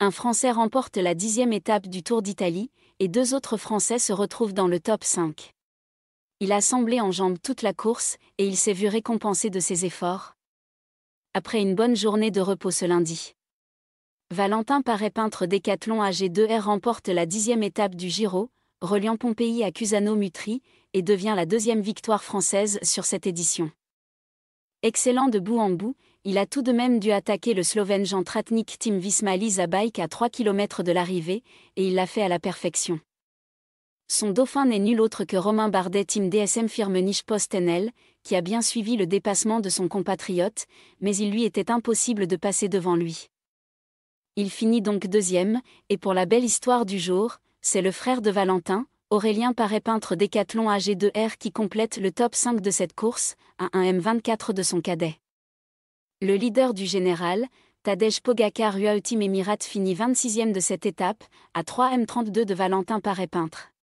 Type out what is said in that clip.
un Français remporte la dixième étape du Tour d'Italie, et deux autres Français se retrouvent dans le top 5. Il a semblé en jambes toute la course, et il s'est vu récompensé de ses efforts. Après une bonne journée de repos ce lundi. Valentin paraît peintre décathlon AG2R remporte la dixième étape du Giro, reliant Pompéi à Cusano-Mutri, et devient la deuxième victoire française sur cette édition. Excellent de bout en bout, il a tout de même dû attaquer le Slovène Jean Tratnik Tim Vismali bike à 3 km de l'arrivée, et il l'a fait à la perfection. Son dauphin n'est nul autre que Romain Bardet Team DSM Firmenich Postenel, qui a bien suivi le dépassement de son compatriote, mais il lui était impossible de passer devant lui. Il finit donc deuxième, et pour la belle histoire du jour, c'est le frère de Valentin, Aurélien paraît peintre décathlon AG2R qui complète le top 5 de cette course, à 1 M24 de son cadet. Le leader du général, Tadej Pogakar UAE Emirat finit 26e de cette étape, à 3 M32 de Valentin paraît peintre.